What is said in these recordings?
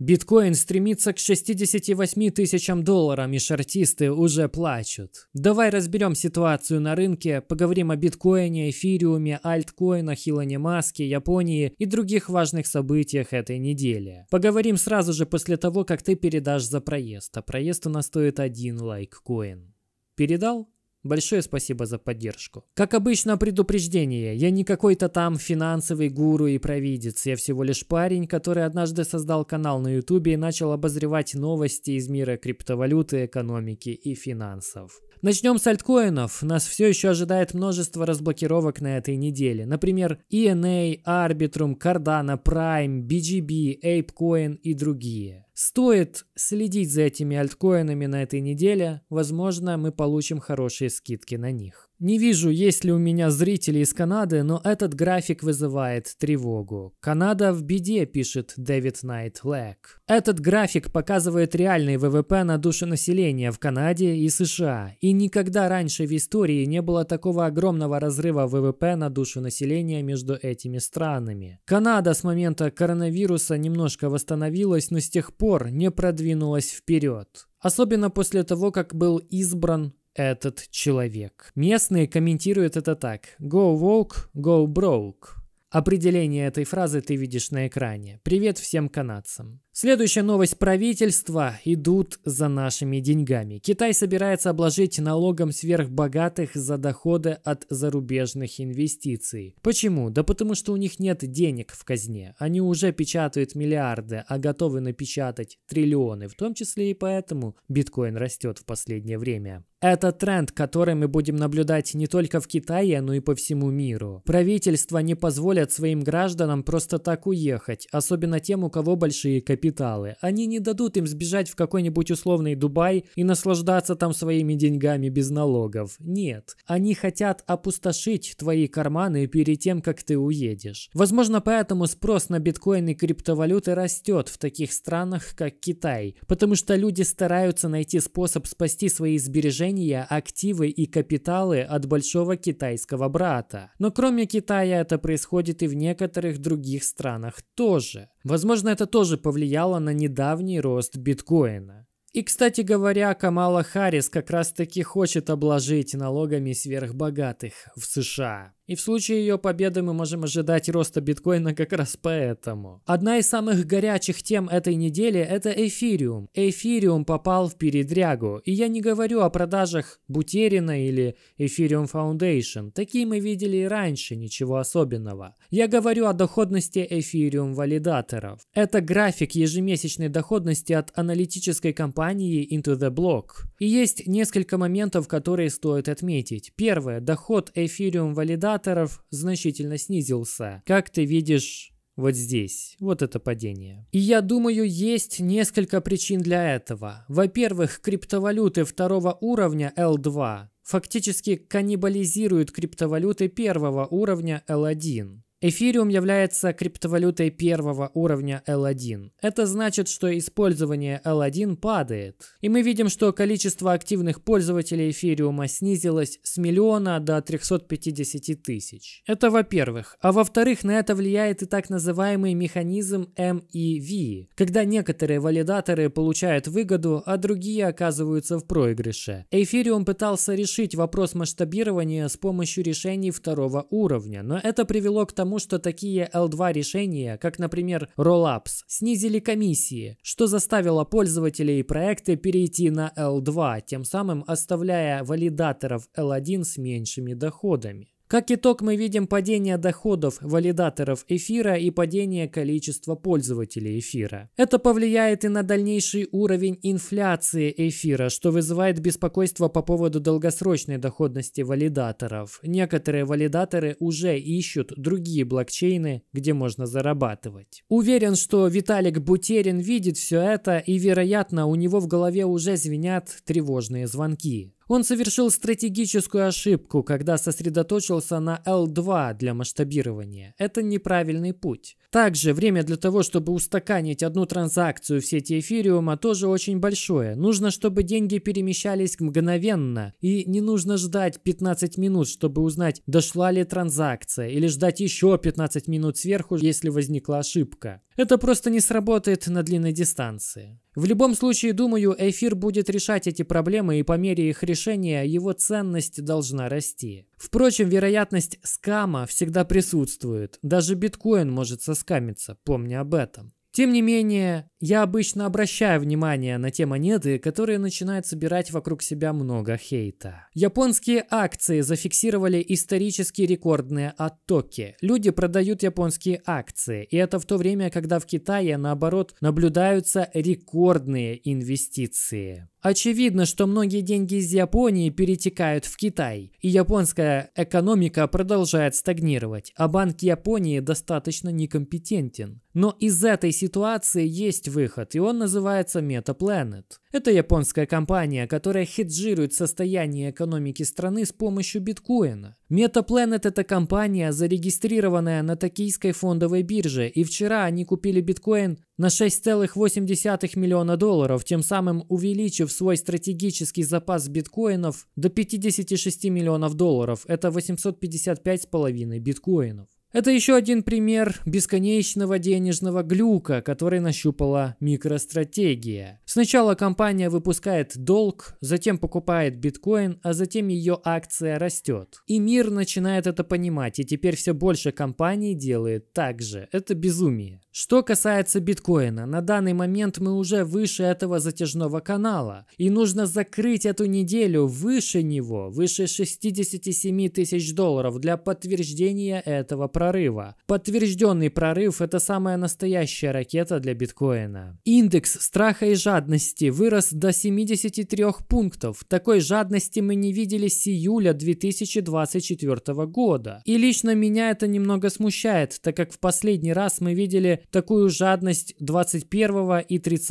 Биткоин стремится к 68 тысячам долларам, и шортисты уже плачут. Давай разберем ситуацию на рынке, поговорим о биткоине, эфириуме, альткоинах, Илоне Маске, Японии и других важных событиях этой недели. Поговорим сразу же после того, как ты передашь за проезд, а проезд у нас стоит один лайк коин. Передал? Большое спасибо за поддержку. Как обычно, предупреждение. Я не какой-то там финансовый гуру и провидец. Я всего лишь парень, который однажды создал канал на ютубе и начал обозревать новости из мира криптовалюты, экономики и финансов. Начнем с альткоинов. Нас все еще ожидает множество разблокировок на этой неделе. Например, ENA, Arbitrum, Cardano, Prime, BGB, ApeCoin и другие. Стоит следить за этими альткоинами на этой неделе, возможно, мы получим хорошие скидки на них. Не вижу, есть ли у меня зрители из Канады, но этот график вызывает тревогу. Канада в беде, пишет Дэвид Найт Лэк. Этот график показывает реальный ВВП на душу населения в Канаде и США. И никогда раньше в истории не было такого огромного разрыва ВВП на душу населения между этими странами. Канада с момента коронавируса немножко восстановилась, но с тех пор не продвинулась вперед. Особенно после того, как был избран этот человек. Местные комментируют это так. Go woke, go broke. Определение этой фразы ты видишь на экране. Привет всем канадцам. Следующая новость правительства идут за нашими деньгами. Китай собирается обложить налогом сверхбогатых за доходы от зарубежных инвестиций. Почему? Да потому что у них нет денег в казне. Они уже печатают миллиарды, а готовы напечатать триллионы. В том числе и поэтому биткоин растет в последнее время. Это тренд, который мы будем наблюдать не только в Китае, но и по всему миру. Правительства не позволят своим гражданам просто так уехать, особенно тем, у кого большие капиталы капиталы. Они не дадут им сбежать в какой-нибудь условный Дубай и наслаждаться там своими деньгами без налогов. Нет. Они хотят опустошить твои карманы перед тем, как ты уедешь. Возможно, поэтому спрос на биткоин и криптовалюты растет в таких странах, как Китай. Потому что люди стараются найти способ спасти свои сбережения, активы и капиталы от большого китайского брата. Но кроме Китая это происходит и в некоторых других странах тоже. Возможно, это тоже повлияло на недавний рост биткоина. И, кстати говоря, Камала Харрис как раз-таки хочет обложить налогами сверхбогатых в США. И в случае ее победы мы можем ожидать роста биткоина как раз поэтому. Одна из самых горячих тем этой недели – это эфириум. Эфириум попал в передрягу. И я не говорю о продажах Бутерина или Эфириум Foundation. Такие мы видели и раньше, ничего особенного. Я говорю о доходности эфириум валидаторов. Это график ежемесячной доходности от аналитической компании компании Into the Block. И есть несколько моментов, которые стоит отметить. Первое. Доход эфириум валидаторов значительно снизился. Как ты видишь, вот здесь, вот это падение. И я думаю, есть несколько причин для этого. Во-первых, криптовалюты второго уровня L2 фактически каннибализируют криптовалюты первого уровня L1. Эфириум является криптовалютой первого уровня L1. Это значит, что использование L1 падает. И мы видим, что количество активных пользователей эфириума снизилось с миллиона до 350 тысяч. Это во-первых. А во-вторых, на это влияет и так называемый механизм MEV, эм когда некоторые валидаторы получают выгоду, а другие оказываются в проигрыше. Эфириум пытался решить вопрос масштабирования с помощью решений второго уровня, но это привело к тому, потому что такие L2 решения, как, например, Rollups, снизили комиссии, что заставило пользователей проекта перейти на L2, тем самым оставляя валидаторов L1 с меньшими доходами. Как итог, мы видим падение доходов валидаторов эфира и падение количества пользователей эфира. Это повлияет и на дальнейший уровень инфляции эфира, что вызывает беспокойство по поводу долгосрочной доходности валидаторов. Некоторые валидаторы уже ищут другие блокчейны, где можно зарабатывать. Уверен, что Виталик Бутерин видит все это и, вероятно, у него в голове уже звенят тревожные звонки. Он совершил стратегическую ошибку, когда сосредоточился на L2 для масштабирования. Это неправильный путь. Также время для того, чтобы устаканить одну транзакцию в сети эфириума тоже очень большое. Нужно, чтобы деньги перемещались мгновенно и не нужно ждать 15 минут, чтобы узнать, дошла ли транзакция или ждать еще 15 минут сверху, если возникла ошибка. Это просто не сработает на длинной дистанции. В любом случае, думаю, эфир будет решать эти проблемы, и по мере их решения его ценность должна расти. Впрочем, вероятность скама всегда присутствует. Даже биткоин может соскамиться, помня об этом. Тем не менее, я обычно обращаю внимание на те монеты, которые начинают собирать вокруг себя много хейта. Японские акции зафиксировали исторически рекордные оттоки. Люди продают японские акции, и это в то время, когда в Китае, наоборот, наблюдаются рекордные инвестиции. Очевидно, что многие деньги из Японии перетекают в Китай, и японская экономика продолжает стагнировать, а Банк Японии достаточно некомпетентен. Но из этой ситуации есть выход, и он называется MetaPlanet. Это японская компания, которая хеджирует состояние экономики страны с помощью биткоина. MetaPlanet – это компания, зарегистрированная на токийской фондовой бирже, и вчера они купили биткоин на 6,8 миллиона долларов, тем самым увеличив свой стратегический запас биткоинов до 56 миллионов долларов. Это 855,5 биткоинов. Это еще один пример бесконечного денежного глюка, который нащупала микростратегия. Сначала компания выпускает долг, затем покупает биткоин, а затем ее акция растет. И мир начинает это понимать, и теперь все больше компаний делает так же. Это безумие. Что касается биткоина, на данный момент мы уже выше этого затяжного канала, и нужно закрыть эту неделю выше него, выше 67 тысяч долларов для подтверждения этого прорыва. Подтвержденный прорыв – это самая настоящая ракета для биткоина. Индекс страха и жадности вырос до 73 пунктов. Такой жадности мы не видели с июля 2024 года. И лично меня это немного смущает, так как в последний раз мы видели такую жадность 21 и 30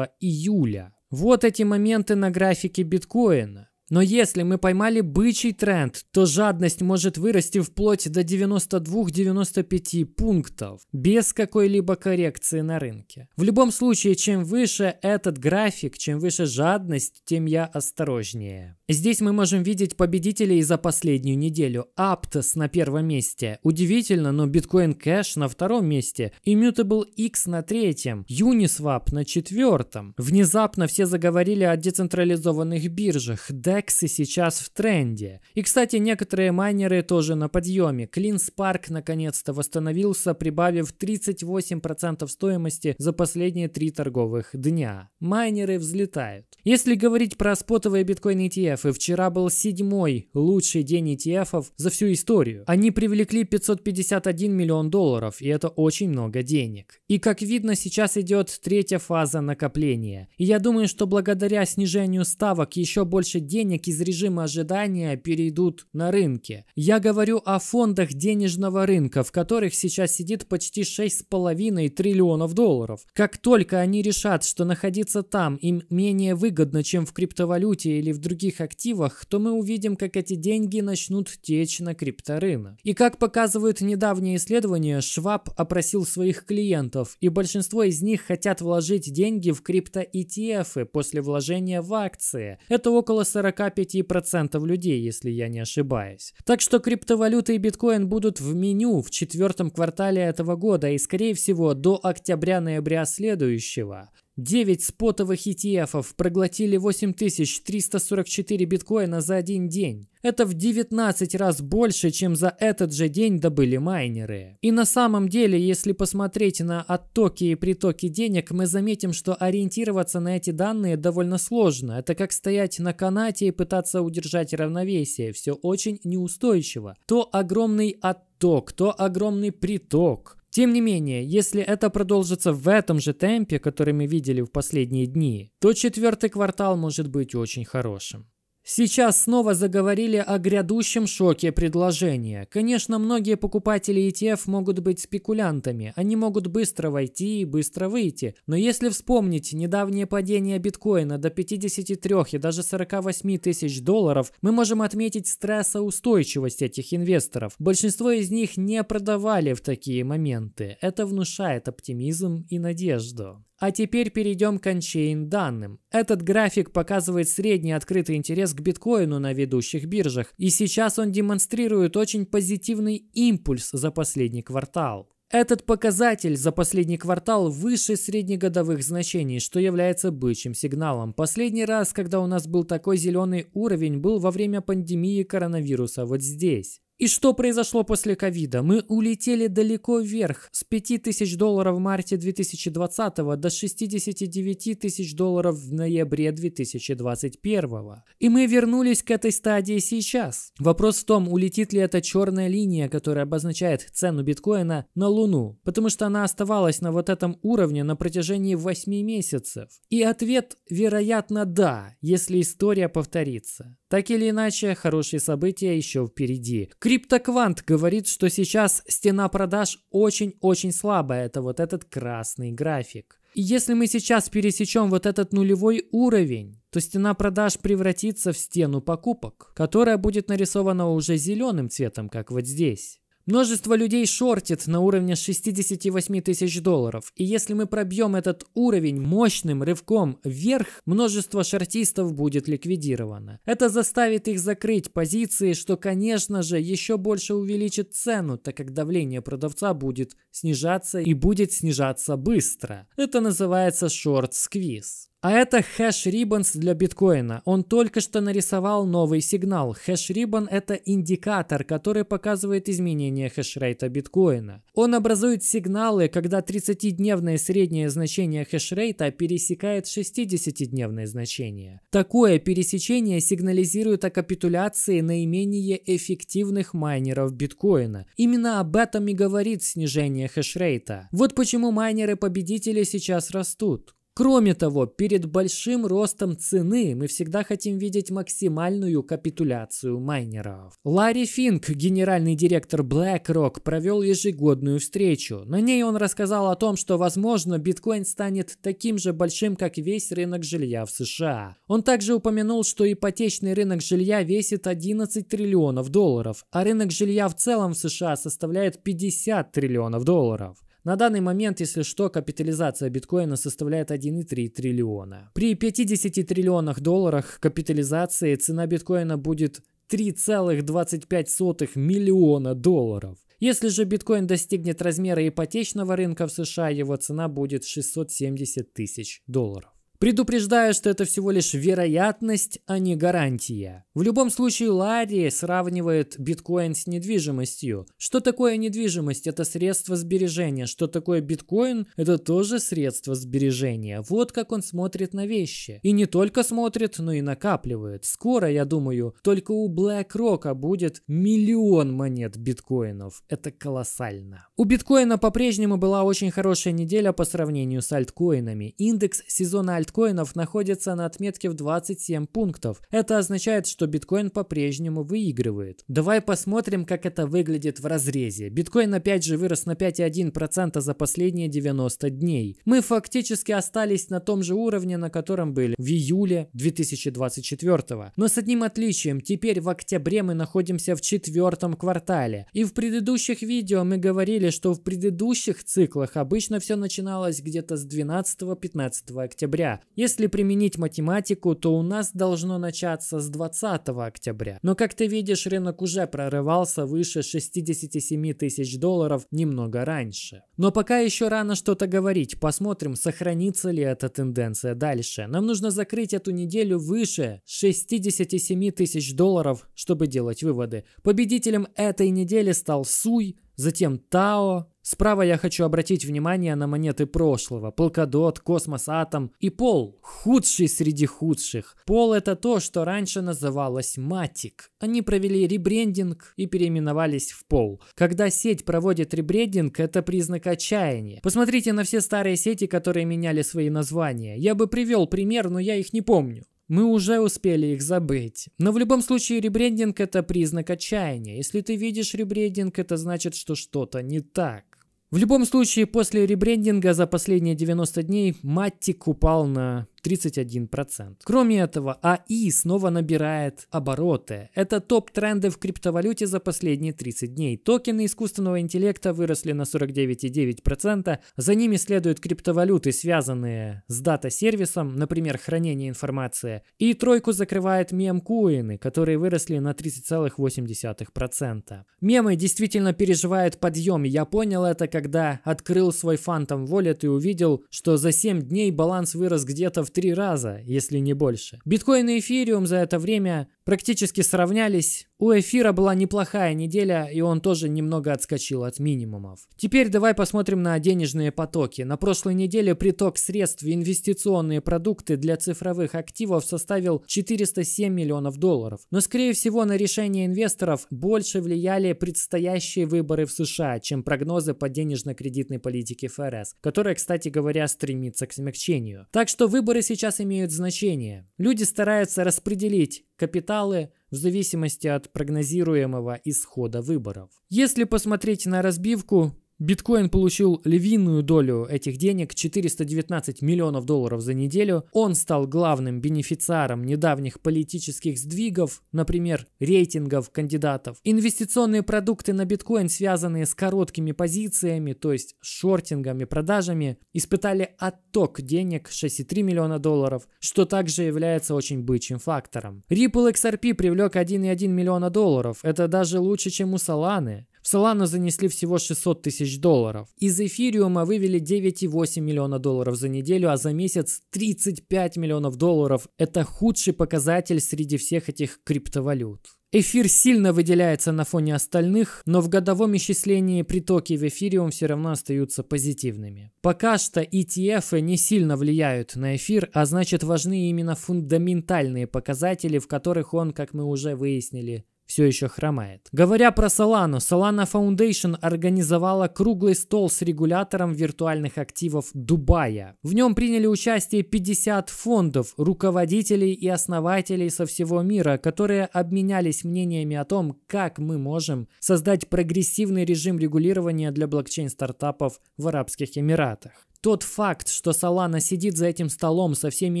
июля. Вот эти моменты на графике биткоина. Но если мы поймали бычий тренд, то жадность может вырасти вплоть до 92-95 пунктов, без какой-либо коррекции на рынке. В любом случае, чем выше этот график, чем выше жадность, тем я осторожнее. Здесь мы можем видеть победителей за последнюю неделю. Aptos на первом месте. Удивительно, но Bitcoin Cash на втором месте. Immutable X на третьем. Uniswap на четвертом. Внезапно все заговорили о децентрализованных биржах. DEX сейчас в тренде. И, кстати, некоторые майнеры тоже на подъеме. CleanSpark наконец-то восстановился, прибавив 38% стоимости за последние три торговых дня. Майнеры взлетают. Если говорить про спотовые биткоин ETF, ETF, и вчера был седьмой лучший день ETF за всю историю. Они привлекли 551 миллион долларов, и это очень много денег. И как видно, сейчас идет третья фаза накопления. И я думаю, что благодаря снижению ставок еще больше денег из режима ожидания перейдут на рынки. Я говорю о фондах денежного рынка, в которых сейчас сидит почти 6,5 триллионов долларов. Как только они решат, что находиться там им менее выгодно, чем в криптовалюте или в других активах, активах, то мы увидим, как эти деньги начнут течь на крипторынок. И как показывают недавние исследования, Шваб опросил своих клиентов, и большинство из них хотят вложить деньги в крипто-ETF после вложения в акции. Это около 45% людей, если я не ошибаюсь. Так что криптовалюты и биткоин будут в меню в четвертом квартале этого года и, скорее всего, до октября-ноября следующего. 9 спотовых ETF проглотили 8344 биткоина за один день. Это в 19 раз больше, чем за этот же день добыли майнеры. И на самом деле, если посмотреть на оттоки и притоки денег, мы заметим, что ориентироваться на эти данные довольно сложно. Это как стоять на канате и пытаться удержать равновесие. Все очень неустойчиво. То огромный отток, то огромный приток – тем не менее, если это продолжится в этом же темпе, который мы видели в последние дни, то четвертый квартал может быть очень хорошим. Сейчас снова заговорили о грядущем шоке предложения. Конечно, многие покупатели ETF могут быть спекулянтами. Они могут быстро войти и быстро выйти. Но если вспомнить недавнее падение биткоина до 53 и даже 48 тысяч долларов, мы можем отметить стрессоустойчивость этих инвесторов. Большинство из них не продавали в такие моменты. Это внушает оптимизм и надежду. А теперь перейдем к анчейн данным. Этот график показывает средний открытый интерес к биткоину на ведущих биржах, и сейчас он демонстрирует очень позитивный импульс за последний квартал. Этот показатель за последний квартал выше среднегодовых значений, что является бычьим сигналом. Последний раз, когда у нас был такой зеленый уровень, был во время пандемии коронавируса вот здесь. И что произошло после ковида? Мы улетели далеко вверх с 5000 долларов в марте 2020 до 69 тысяч долларов в ноябре 2021. И мы вернулись к этой стадии сейчас. Вопрос в том, улетит ли эта черная линия, которая обозначает цену биткоина, на Луну, потому что она оставалась на вот этом уровне на протяжении 8 месяцев. И ответ, вероятно, да, если история повторится. Так или иначе, хорошие события еще впереди. Криптоквант говорит, что сейчас стена продаж очень-очень слабая. Это вот этот красный график. И если мы сейчас пересечем вот этот нулевой уровень, то стена продаж превратится в стену покупок, которая будет нарисована уже зеленым цветом, как вот здесь. Множество людей шортит на уровне 68 тысяч долларов. И если мы пробьем этот уровень мощным рывком вверх, множество шортистов будет ликвидировано. Это заставит их закрыть позиции, что, конечно же, еще больше увеличит цену, так как давление продавца будет снижаться и будет снижаться быстро. Это называется шорт-сквиз. А это хэш Ribbons для биткоина. Он только что нарисовал новый сигнал. Хэш Ribbon – это индикатор, который показывает изменение хэшрейта биткоина. Он образует сигналы, когда 30-дневное среднее значение хэшрейта пересекает 60-дневное значение. Такое пересечение сигнализирует о капитуляции наименее эффективных майнеров биткоина. Именно об этом и говорит снижение хэшрейта. Вот почему майнеры-победители сейчас растут. Кроме того, перед большим ростом цены мы всегда хотим видеть максимальную капитуляцию майнеров. Ларри Финк, генеральный директор BlackRock, провел ежегодную встречу. На ней он рассказал о том, что, возможно, биткоин станет таким же большим, как весь рынок жилья в США. Он также упомянул, что ипотечный рынок жилья весит 11 триллионов долларов, а рынок жилья в целом в США составляет 50 триллионов долларов. На данный момент, если что, капитализация биткоина составляет 1,3 триллиона. При 50 триллионах долларах капитализации цена биткоина будет 3,25 миллиона долларов. Если же биткоин достигнет размера ипотечного рынка в США, его цена будет 670 тысяч долларов. Предупреждаю, что это всего лишь вероятность, а не гарантия. В любом случае, Ларри сравнивает биткоин с недвижимостью. Что такое недвижимость? Это средство сбережения. Что такое биткоин? Это тоже средство сбережения. Вот как он смотрит на вещи. И не только смотрит, но и накапливает. Скоро, я думаю, только у BlackRock будет миллион монет биткоинов. Это колоссально. У биткоина по-прежнему была очень хорошая неделя по сравнению с альткоинами. Индекс сезона альткоинов биткоинов находится на отметке в 27 пунктов. Это означает, что биткоин по-прежнему выигрывает. Давай посмотрим, как это выглядит в разрезе. Биткоин опять же вырос на 5,1% за последние 90 дней. Мы фактически остались на том же уровне, на котором были в июле 2024. Но с одним отличием, теперь в октябре мы находимся в четвертом квартале. И в предыдущих видео мы говорили, что в предыдущих циклах обычно все начиналось где-то с 12-15 октября. Если применить математику, то у нас должно начаться с 20 октября. Но как ты видишь, рынок уже прорывался выше 67 тысяч долларов немного раньше. Но пока еще рано что-то говорить, посмотрим, сохранится ли эта тенденция дальше. Нам нужно закрыть эту неделю выше 67 тысяч долларов, чтобы делать выводы. Победителем этой недели стал Суй, затем Тао, Справа я хочу обратить внимание на монеты прошлого. Полкадот, Космос Атом и Пол. Худший среди худших. Пол это то, что раньше называлось Матик. Они провели ребрендинг и переименовались в Пол. Когда сеть проводит ребрендинг, это признак отчаяния. Посмотрите на все старые сети, которые меняли свои названия. Я бы привел пример, но я их не помню. Мы уже успели их забыть. Но в любом случае ребрендинг это признак отчаяния. Если ты видишь ребрендинг, это значит, что что-то не так. В любом случае, после ребрендинга за последние 90 дней Маттик упал на 31%. Кроме этого, АИ снова набирает обороты. Это топ тренды в криптовалюте за последние 30 дней. Токены искусственного интеллекта выросли на 49,9%. За ними следуют криптовалюты, связанные с дата-сервисом, например, хранение информации. И тройку закрывает мем-куины, которые выросли на 30,8%. Мемы действительно переживают подъем. Я понял это, когда открыл свой Phantom Wallet и увидел, что за 7 дней баланс вырос где-то в в три раза, если не больше. Биткоин и эфириум за это время практически сравнялись. У эфира была неплохая неделя, и он тоже немного отскочил от минимумов. Теперь давай посмотрим на денежные потоки. На прошлой неделе приток средств в инвестиционные продукты для цифровых активов составил 407 миллионов долларов. Но, скорее всего, на решение инвесторов больше влияли предстоящие выборы в США, чем прогнозы по денежно-кредитной политике ФРС, которая, кстати говоря, стремится к смягчению. Так что выборы сейчас имеют значение. Люди стараются распределить капиталы в зависимости от прогнозируемого исхода выборов. Если посмотреть на разбивку, Биткоин получил львиную долю этих денег, 419 миллионов долларов за неделю. Он стал главным бенефициаром недавних политических сдвигов, например, рейтингов кандидатов. Инвестиционные продукты на биткоин, связанные с короткими позициями, то есть с шортингами, продажами, испытали отток денег 6,3 миллиона долларов, что также является очень бычьим фактором. Ripple XRP привлек 1,1 миллиона долларов. Это даже лучше, чем у Solana. В Solana занесли всего 600 тысяч долларов. Из эфириума вывели 9,8 миллиона долларов за неделю, а за месяц 35 миллионов долларов. Это худший показатель среди всех этих криптовалют. Эфир сильно выделяется на фоне остальных, но в годовом исчислении притоки в эфириум все равно остаются позитивными. Пока что ETF не сильно влияют на эфир, а значит важны именно фундаментальные показатели, в которых он, как мы уже выяснили, все еще хромает. Говоря про Solana, Solana Foundation организовала круглый стол с регулятором виртуальных активов Дубая. В нем приняли участие 50 фондов, руководителей и основателей со всего мира, которые обменялись мнениями о том, как мы можем создать прогрессивный режим регулирования для блокчейн-стартапов в Арабских Эмиратах тот факт, что Солана сидит за этим столом со всеми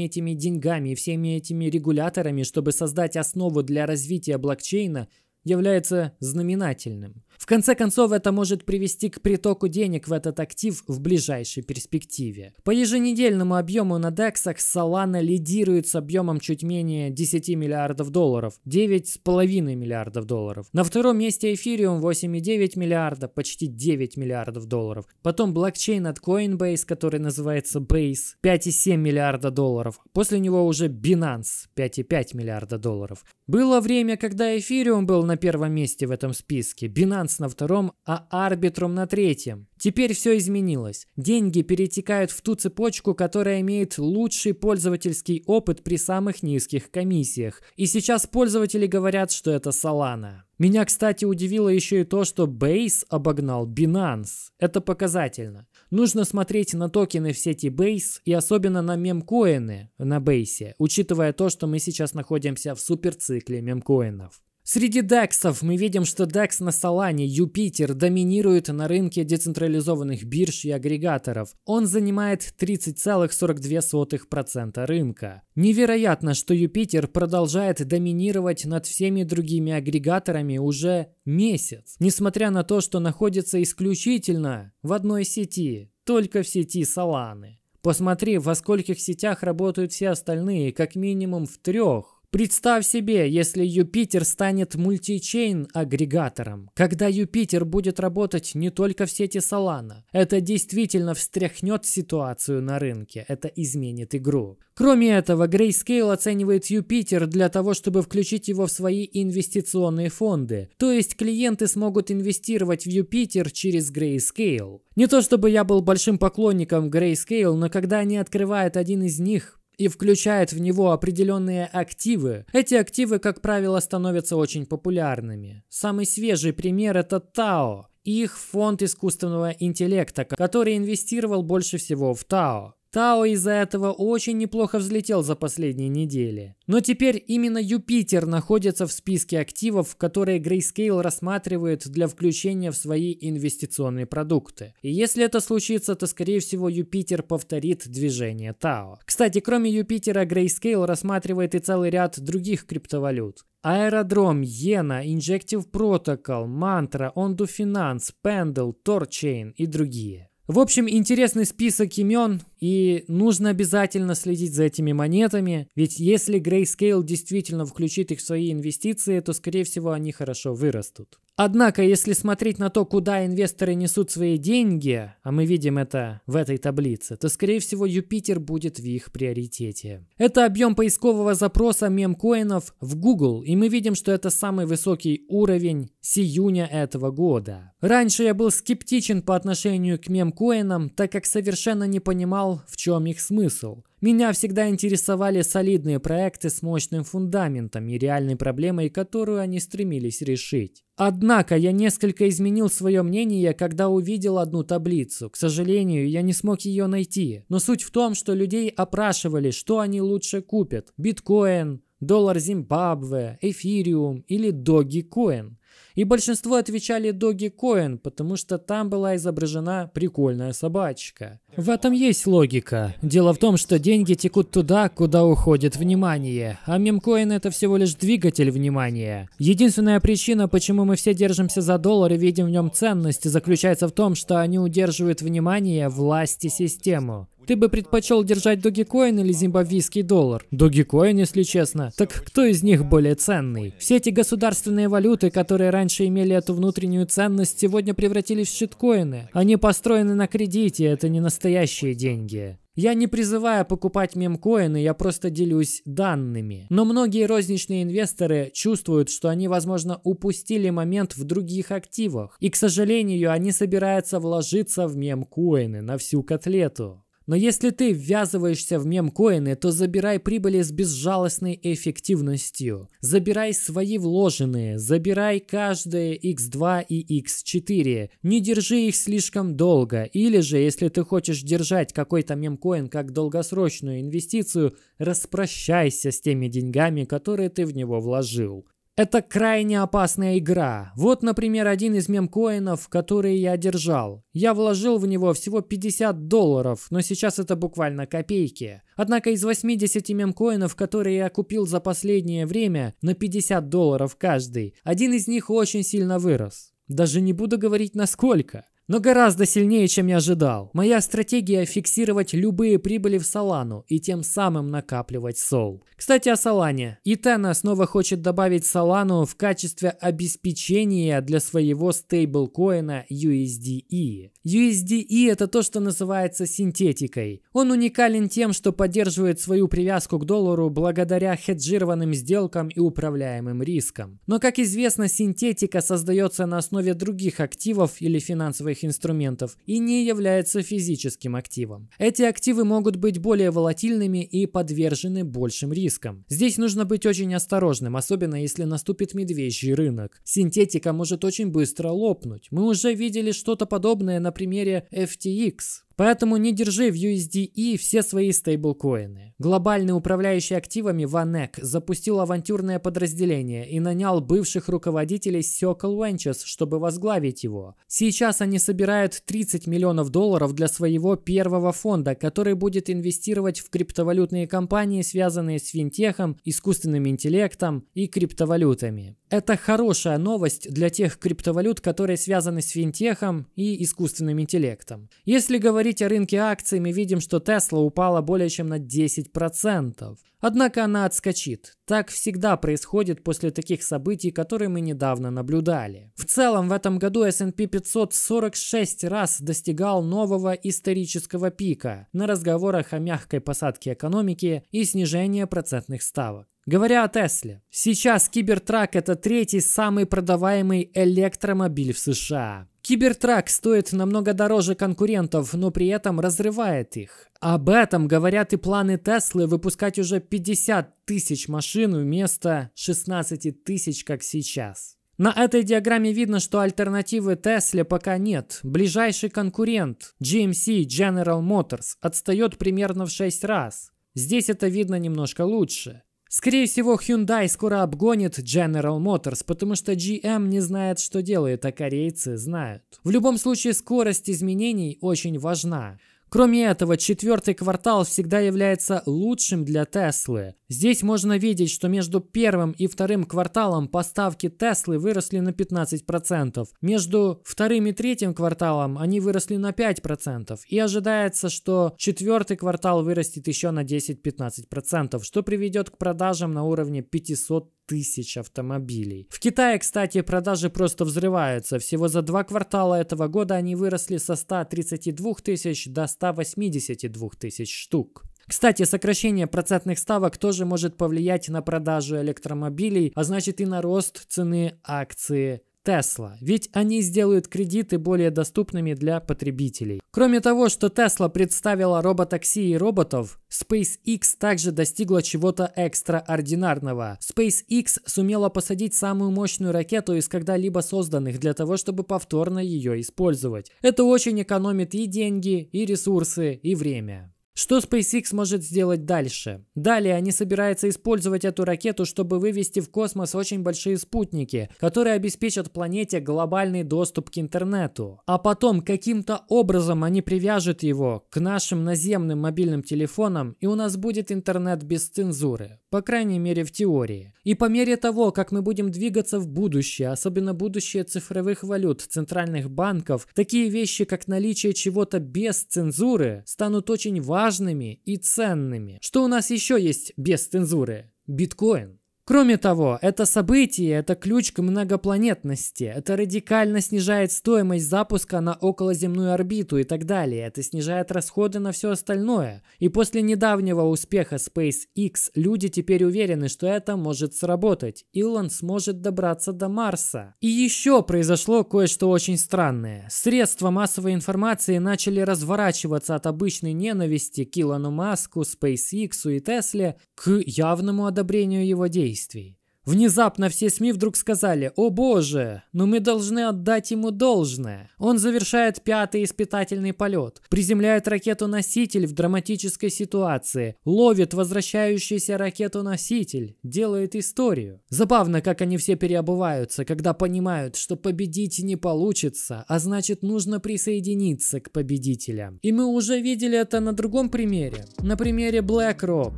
этими деньгами и всеми этими регуляторами, чтобы создать основу для развития блокчейна, является знаменательным. В конце концов, это может привести к притоку денег в этот актив в ближайшей перспективе. По еженедельному объему на дексах Solana лидирует с объемом чуть менее 10 миллиардов долларов, 9,5 миллиардов долларов. На втором месте эфириум 8,9 миллиарда, почти 9 миллиардов долларов. Потом блокчейн от Coinbase, который называется Base, 5,7 миллиарда долларов. После него уже Binance, 5,5 миллиарда долларов. Было время, когда эфириум был на первом месте в этом списке. Binance Альянс на втором, а арбитром на третьем. Теперь все изменилось. Деньги перетекают в ту цепочку, которая имеет лучший пользовательский опыт при самых низких комиссиях. И сейчас пользователи говорят, что это Solana. Меня, кстати, удивило еще и то, что Base обогнал Binance. Это показательно. Нужно смотреть на токены в сети Base и особенно на мемкоины на Base, учитывая то, что мы сейчас находимся в суперцикле мемкоинов. Среди дексов мы видим, что DEX на Solana, Юпитер, доминирует на рынке децентрализованных бирж и агрегаторов. Он занимает 30,42% рынка. Невероятно, что Юпитер продолжает доминировать над всеми другими агрегаторами уже месяц, несмотря на то, что находится исключительно в одной сети, только в сети Solana. Посмотри, во скольких сетях работают все остальные, как минимум в трех. Представь себе, если Юпитер станет мультичейн-агрегатором, когда Юпитер будет работать не только в сети Solana. Это действительно встряхнет ситуацию на рынке, это изменит игру. Кроме этого, Grayscale оценивает Юпитер для того, чтобы включить его в свои инвестиционные фонды. То есть клиенты смогут инвестировать в Юпитер через Grayscale. Не то чтобы я был большим поклонником Grayscale, но когда они открывают один из них, и включает в него определенные активы, эти активы, как правило, становятся очень популярными. Самый свежий пример это Тао, их фонд искусственного интеллекта, который инвестировал больше всего в Тао. Тао из-за этого очень неплохо взлетел за последние недели. Но теперь именно Юпитер находится в списке активов, которые Grayscale рассматривает для включения в свои инвестиционные продукты. И если это случится, то скорее всего Юпитер повторит движение Тао. Кстати, кроме Юпитера, Grayscale рассматривает и целый ряд других криптовалют. Аэродром, Йена, Injective Protocol, Mantra, Ondu Finance, Pendle, Torchain и другие. В общем, интересный список имен, и нужно обязательно следить за этими монетами, ведь если Grayscale действительно включит их в свои инвестиции, то, скорее всего, они хорошо вырастут. Однако, если смотреть на то, куда инвесторы несут свои деньги, а мы видим это в этой таблице, то, скорее всего, Юпитер будет в их приоритете. Это объем поискового запроса мемкоинов в Google, и мы видим, что это самый высокий уровень с июня этого года. Раньше я был скептичен по отношению к мемкоинам, так как совершенно не понимал, в чем их смысл. Меня всегда интересовали солидные проекты с мощным фундаментом и реальной проблемой, которую они стремились решить. Однако я несколько изменил свое мнение, когда увидел одну таблицу. К сожалению, я не смог ее найти. Но суть в том, что людей опрашивали, что они лучше купят. Биткоин, доллар Зимбабве, эфириум или доги-коин. И большинство отвечали Доги Коин, потому что там была изображена прикольная собачка. В этом есть логика. Дело в том, что деньги текут туда, куда уходит внимание, а мемкоин это всего лишь двигатель внимания. Единственная причина, почему мы все держимся за доллар и видим в нем ценность, заключается в том, что они удерживают внимание власти систему. Ты бы предпочел держать Dogecoin или зимбабвийский доллар? Dogecoin, если честно. Так кто из них более ценный? Все эти государственные валюты, которые раньше имели эту внутреннюю ценность, сегодня превратились в щиткоины. Они построены на кредите, это не настоящие деньги. Я не призываю покупать мемкоины, я просто делюсь данными. Но многие розничные инвесторы чувствуют, что они, возможно, упустили момент в других активах. И, к сожалению, они собираются вложиться в мемкоины на всю котлету. Но если ты ввязываешься в мемкоины, то забирай прибыли с безжалостной эффективностью. Забирай свои вложенные, забирай каждые x2 и x4. Не держи их слишком долго. Или же, если ты хочешь держать какой-то мемкоин как долгосрочную инвестицию, распрощайся с теми деньгами, которые ты в него вложил. Это крайне опасная игра. Вот, например, один из мемкоинов, которые я держал. Я вложил в него всего 50 долларов, но сейчас это буквально копейки. Однако из 80 мемкоинов, которые я купил за последнее время, на 50 долларов каждый, один из них очень сильно вырос. Даже не буду говорить насколько но гораздо сильнее, чем я ожидал. Моя стратегия – фиксировать любые прибыли в Солану и тем самым накапливать сол. Кстати, о Солане. Итана снова хочет добавить Солану в качестве обеспечения для своего стейблкоина USDE. USDE – это то, что называется синтетикой. Он уникален тем, что поддерживает свою привязку к доллару благодаря хеджированным сделкам и управляемым рискам. Но, как известно, синтетика создается на основе других активов или финансовых инструментов и не является физическим активом. Эти активы могут быть более волатильными и подвержены большим рискам. Здесь нужно быть очень осторожным, особенно если наступит медвежий рынок. Синтетика может очень быстро лопнуть. Мы уже видели что-то подобное на на примере FTX. Поэтому не держи в USDE все свои стейблкоины. Глобальный управляющий активами Ванек запустил авантюрное подразделение и нанял бывших руководителей Circle Ventures, чтобы возглавить его. Сейчас они собирают 30 миллионов долларов для своего первого фонда, который будет инвестировать в криптовалютные компании, связанные с финтехом, искусственным интеллектом и криптовалютами. Это хорошая новость для тех криптовалют, которые связаны с финтехом и искусственным интеллектом. Если говорить о рынке акций, мы видим, что Tesla упала более чем на 10%. Однако она отскочит. Так всегда происходит после таких событий, которые мы недавно наблюдали. В целом, в этом году S&P 500 46 раз достигал нового исторического пика на разговорах о мягкой посадке экономики и снижении процентных ставок. Говоря о Тесле, сейчас Кибертрак это третий самый продаваемый электромобиль в США. Кибертрак стоит намного дороже конкурентов, но при этом разрывает их. Об этом говорят и планы Теслы выпускать уже 50 тысяч машин вместо 16 тысяч, как сейчас. На этой диаграмме видно, что альтернативы Тесле пока нет. Ближайший конкурент GMC General Motors отстает примерно в 6 раз. Здесь это видно немножко лучше. Скорее всего, Hyundai скоро обгонит General Motors, потому что GM не знает, что делает, а корейцы знают. В любом случае, скорость изменений очень важна. Кроме этого, четвертый квартал всегда является лучшим для Теслы. Здесь можно видеть, что между первым и вторым кварталом поставки Теслы выросли на 15%. Между вторым и третьим кварталом они выросли на 5%. И ожидается, что четвертый квартал вырастет еще на 10-15%, что приведет к продажам на уровне 500 тысяч автомобилей. В Китае, кстати, продажи просто взрываются. Всего за два квартала этого года они выросли со 132 тысяч до 182 тысяч штук. Кстати, сокращение процентных ставок тоже может повлиять на продажу электромобилей, а значит и на рост цены акции Tesla, ведь они сделают кредиты более доступными для потребителей. Кроме того, что Tesla представила роботакси и роботов, SpaceX также достигла чего-то экстраординарного. SpaceX сумела посадить самую мощную ракету из когда-либо созданных для того, чтобы повторно ее использовать. Это очень экономит и деньги, и ресурсы, и время. Что SpaceX может сделать дальше? Далее они собираются использовать эту ракету, чтобы вывести в космос очень большие спутники, которые обеспечат планете глобальный доступ к интернету. А потом каким-то образом они привяжут его к нашим наземным мобильным телефонам, и у нас будет интернет без цензуры. По крайней мере, в теории. И по мере того, как мы будем двигаться в будущее, особенно будущее цифровых валют, центральных банков, такие вещи, как наличие чего-то без цензуры, станут очень важными и ценными. Что у нас еще есть без цензуры? Биткоин. Кроме того, это событие – это ключ к многопланетности. Это радикально снижает стоимость запуска на околоземную орбиту и так далее. Это снижает расходы на все остальное. И после недавнего успеха SpaceX люди теперь уверены, что это может сработать. Илон сможет добраться до Марса. И еще произошло кое-что очень странное. Средства массовой информации начали разворачиваться от обычной ненависти к Илону Маску, SpaceX и Тесле к явному одобрению его действий действий. Внезапно все СМИ вдруг сказали «О боже, но мы должны отдать ему должное». Он завершает пятый испытательный полет, приземляет ракету-носитель в драматической ситуации, ловит возвращающийся ракету-носитель, делает историю. Забавно, как они все переобуваются, когда понимают, что победить не получится, а значит нужно присоединиться к победителям. И мы уже видели это на другом примере. На примере BlackRock,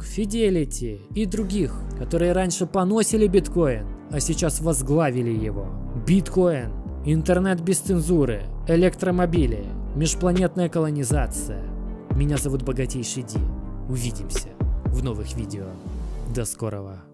Fidelity и других, которые раньше поносили бетон биткоин, а сейчас возглавили его. Биткоин, интернет без цензуры, электромобили, межпланетная колонизация. Меня зовут Богатейший Ди. Увидимся в новых видео. До скорого.